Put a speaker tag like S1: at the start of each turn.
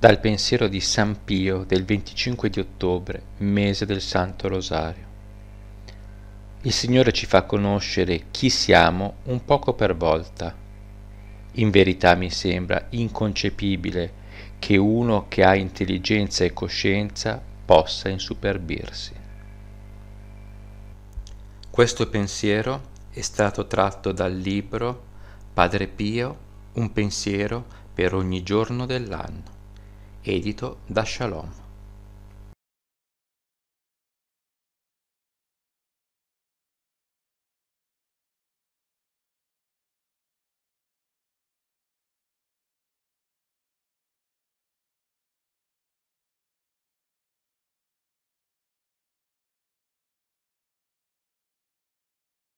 S1: dal pensiero di San Pio del 25
S2: di ottobre, mese del Santo Rosario. Il Signore ci fa conoscere chi siamo un poco per volta. In verità mi sembra inconcepibile che uno che ha intelligenza e coscienza possa insuperbirsi. Questo pensiero è stato tratto dal libro Padre Pio, un pensiero
S1: per ogni giorno dell'anno edito da Shalom.